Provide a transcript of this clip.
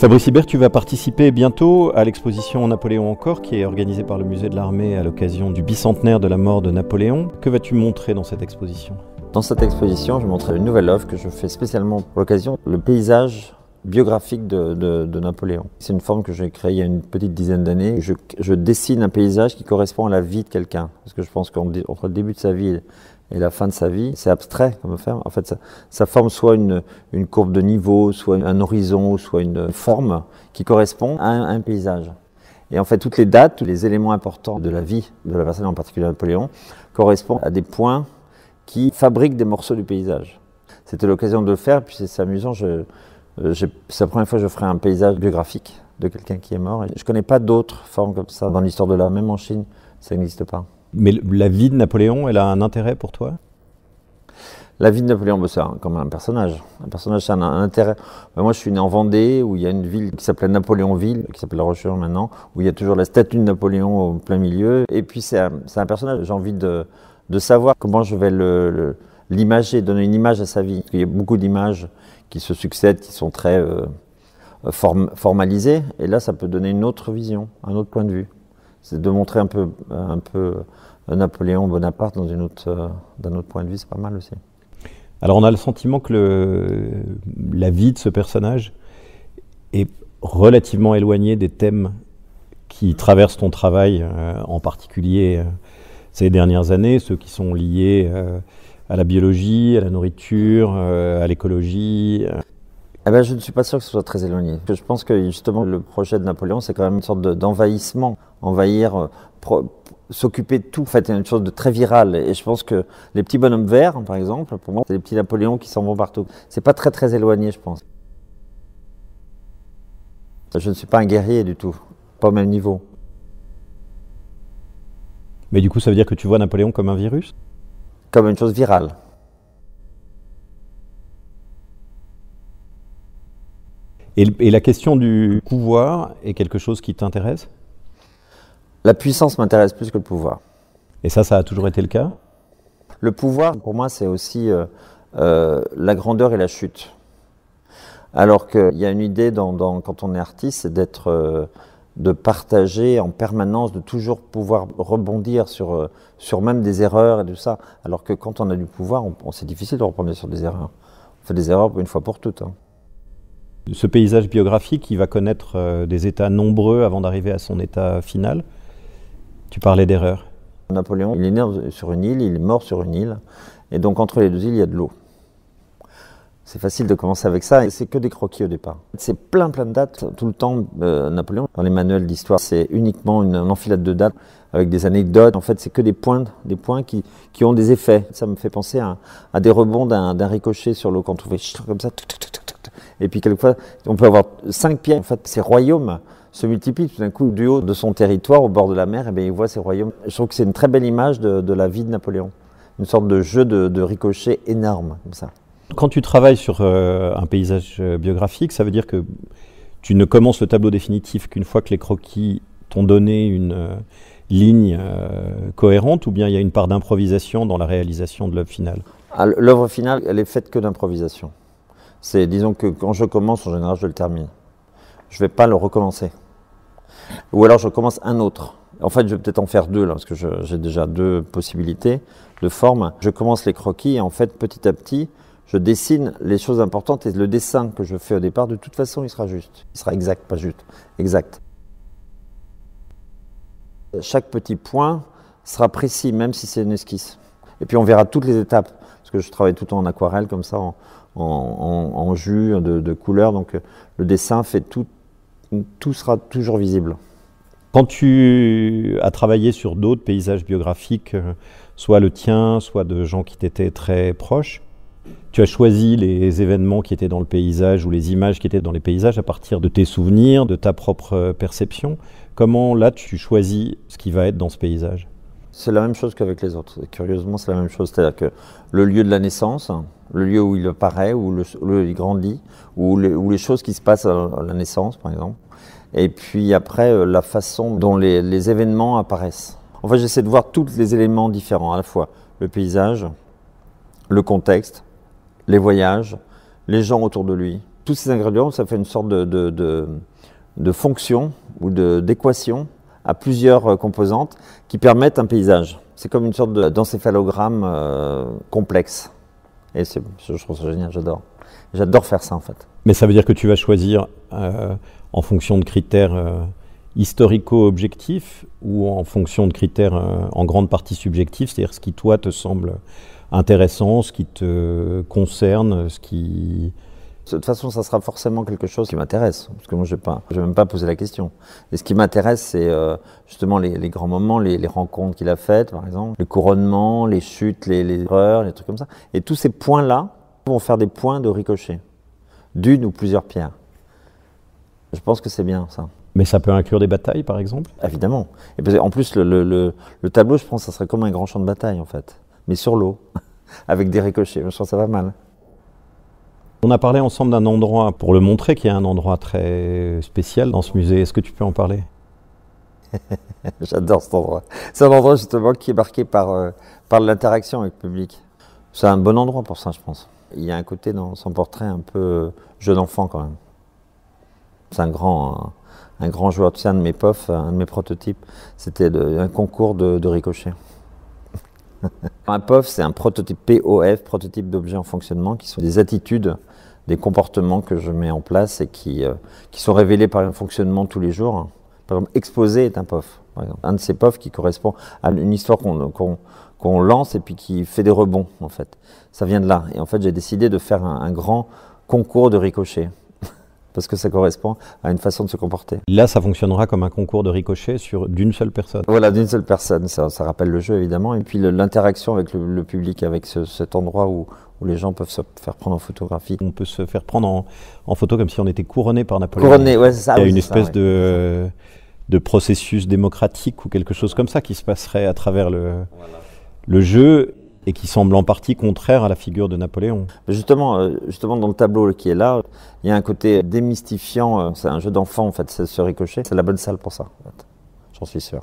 Fabrice Hibert, tu vas participer bientôt à l'exposition Napoléon encore, qui est organisée par le musée de l'armée à l'occasion du bicentenaire de la mort de Napoléon. Que vas-tu montrer dans cette exposition Dans cette exposition, je montrerai une nouvelle œuvre que je fais spécialement pour l'occasion, le paysage biographique de, Napoléon. C'est une forme que j'ai créée il y a une petite dizaine d'années. Je, je, dessine un paysage qui correspond à la vie de quelqu'un. Parce que je pense qu'entre le début de sa vie et la fin de sa vie, c'est abstrait comme faire. En fait, ça, forme soit une, une, courbe de niveau, soit un horizon, soit une forme qui correspond à un, paysage. Et en fait, toutes les dates, tous les éléments importants de la vie de la personne, en particulier Napoléon, correspondent à des points qui fabriquent des morceaux du paysage. C'était l'occasion de le faire, puis c'est amusant. Euh, c'est la première fois que je ferai un paysage biographique de quelqu'un qui est mort. je ne connais pas d'autres formes comme ça dans l'histoire de l'art, même en Chine, ça n'existe pas. Mais la vie de Napoléon, elle a un intérêt pour toi la vie de Napoléon, bah, c'est comme un personnage. Un personnage, ça a un, intérêt. Bah, moi, je suis né en Vendée, où il y a une ville qui s'appelait Napoléonville, qui s'appelle La Rochelle maintenant, où il y a toujours la statue de Napoléon au plein milieu. Et puis, c'est un, personnage. J'ai envie de, savoir comment je vais l'imager, donner une image à sa vie. il y a beaucoup d'images qui se succèdent, qui sont très euh, formalisées. Et là, ça peut donner une autre vision, un autre point de vue c'est de montrer un peu, euh, un peu euh, Napoléon Bonaparte dans une autre, euh, d'un autre point de vue, c'est pas mal aussi. Alors on a le sentiment que le, la vie de ce personnage est relativement éloignée des thèmes qui traversent ton travail, en particulier ces dernières années, ceux qui sont liés à la biologie, à la nourriture, à l'écologie. Eh ben, je ne suis pas sûr que ce soit très éloigné. Je pense que justement le projet de Napoléon, c'est quand même une sorte d'envahissement envahir, euh, s'occuper de tout. En fait, une chose de très virale. Et je pense que les petits bonhommes verts, hein, par exemple, pour moi, c'est les petits Napoléons qui s'en vont partout. C'est pas très très éloigné, je pense. Je ne suis pas un guerrier du tout, pas au même niveau. Mais du coup, ça veut dire que tu vois Napoléon comme un virus Comme une chose virale. et la question du pouvoir est quelque chose qui t'intéresse la puissance m'intéresse plus que le pouvoir. Et ça, ça a toujours été le cas Le pouvoir, pour moi, c'est aussi euh, euh, la grandeur et la chute. Alors qu'il y a une idée quand on est artiste, c'est d'être, euh, de partager en permanence, de toujours pouvoir rebondir sur, sur même des erreurs et tout ça. Alors que quand on a du pouvoir, c'est difficile de rebondir sur des erreurs. On fait des erreurs une fois pour toutes. Hein. Ce paysage biographique, il va connaître des états nombreux avant d'arriver à son état final. Tu parlais d'erreur. Napoléon, il est né sur une île, il est mort sur une île. Et donc entre les deux îles, il y a de l'eau. C'est facile de commencer avec ça, et c'est que des croquis au départ. C'est plein plein de dates, tout le temps, euh, Napoléon. Dans les manuels d'histoire, c'est uniquement une, enfilade de dates avec des anecdotes. En fait, c'est que des points, des points qui, ont des effets. Ça me fait penser à, des rebonds d'un ricochet sur l'eau quand on comme ça. Et puis quelquefois, on peut avoir cinq pierres. En fait, ces royaumes se multiplient tout d'un coup du haut de son territoire, au bord de la mer, et eh bien il voit ces royaumes. Je trouve que c'est une très belle image de, la vie de Napoléon. Une sorte de jeu de, ricochet énorme, comme ça. Quand tu travailles sur euh, un paysage euh, biographique, ça veut dire que tu ne commences le tableau définitif qu'une fois que les croquis t'ont donné une euh, ligne cohérente, ou bien il y a une part d'improvisation dans la réalisation de l'œuvre finale ah, L'œuvre finale, elle est faite que d'improvisation. C'est, disons que quand je commence, en général, je le termine. Je ne vais pas le recommencer. Ou alors je commence un autre. En fait, je vais peut-être en faire deux, là, parce que j'ai déjà deux possibilités de forme. Je commence les croquis et en fait, petit à petit, je dessine les choses importantes et le dessin que je fais au départ, de toute façon, il sera juste. Il sera exact, pas juste. Exact. Chaque petit point sera précis, même si c'est une esquisse. Et puis on verra toutes les étapes, parce que je travaille tout le temps en aquarelle, comme ça, en, en, jus, de, de, couleurs. Donc le dessin fait tout, tout sera toujours visible. Quand tu as travaillé sur d'autres paysages biographiques, euh, soit le tien, soit de gens qui t'étaient très proches, tu as choisi les événements qui étaient dans le paysage ou les images qui étaient dans les paysages à partir de tes souvenirs, de ta propre perception. Comment là tu choisis ce qui va être dans ce paysage c'est la même chose qu'avec les autres. Curieusement, c'est la même chose. C'est-à-dire que le lieu de la naissance, le lieu où il apparaît, où, le, il grandit, ou les choses qui se passent à la naissance, par exemple. Et puis après, euh, la façon dont les, événements apparaissent. En fait j'essaie de voir tous les éléments différents, à la fois le paysage, le contexte, les voyages, les gens autour de lui. Tous ces ingrédients, ça fait une sorte de fonction ou d'équation à plusieurs euh, composantes qui permettent un paysage. C'est comme une sorte d'encéphalogramme euh, complexe. Et je trouve ça génial, j'adore. J'adore faire ça en fait. Mais ça veut dire que tu vas choisir euh, en fonction de critères historico-objectifs ou en fonction de critères en grande partie subjectifs, c'est-à-dire ce qui toi te semble intéressant, ce qui te concerne, ce qui de toute façon, ça sera forcément quelque chose qui m'intéresse, parce que moi, je n'ai même pas posé la question. Et ce qui m'intéresse, c'est euh, justement les, grands moments, les, rencontres qu'il a faites, par exemple, le couronnement, les chutes, les, erreurs, les trucs comme ça. Et tous ces points-là vont faire des points de ricochet, d'une ou plusieurs pierres. Je pense que c'est bien ça. Mais ça peut inclure des batailles, par exemple Évidemment. Et en plus, le, tableau, je pense, ça serait comme un grand champ de bataille, en fait, mais sur l'eau, avec des ricochets. Je pense que ça va mal. On a parlé ensemble d'un endroit, pour le montrer, qui est un endroit très spécial dans ce musée. Est-ce que tu peux en parler J'adore cet endroit. C'est un endroit justement qui est marqué par, euh, par l'interaction avec le public. C'est un bon endroit pour ça, je pense. Il y a un côté dans son portrait un peu euh, jeune enfant quand même. C'est un grand, un, grand joueur. c'est un de mes pofs, euh, un de mes prototypes, c'était un concours de, de ricochet. un POF, c'est un prototype POF, prototype d'objet en fonctionnement, qui sont des attitudes des comportements que je mets en place et qui, euh, qui sont révélés par un fonctionnement tous les jours. Par exemple, exposer est un POF. Un de ces POF qui correspond à une histoire qu'on lance et puis qui fait des rebonds, en fait. Ça vient de là. Et en fait, j'ai décidé de faire un, grand concours de ricochet parce que ça correspond à une façon de se comporter. Là, ça fonctionnera comme un concours de ricochet sur d'une seule personne. Voilà, d'une seule personne, ça, rappelle le jeu évidemment, et puis l'interaction avec le, public, avec cet endroit où, où les gens peuvent se faire prendre en photographie. On peut se faire prendre en, photo comme si on était couronné par Napoléon. Couronné, ouais, c'est ça. Il y a une espèce de, de processus démocratique ou quelque chose comme ça qui se passerait à travers le, le jeu et qui semble en partie contraire à la figure de Napoléon. Justement, euh, justement dans le tableau qui est là, il y a un côté démystifiant. Euh, c'est un jeu d'enfant en fait, ce ricochet. C'est la bonne salle pour ça. En fait. J'en suis sûr.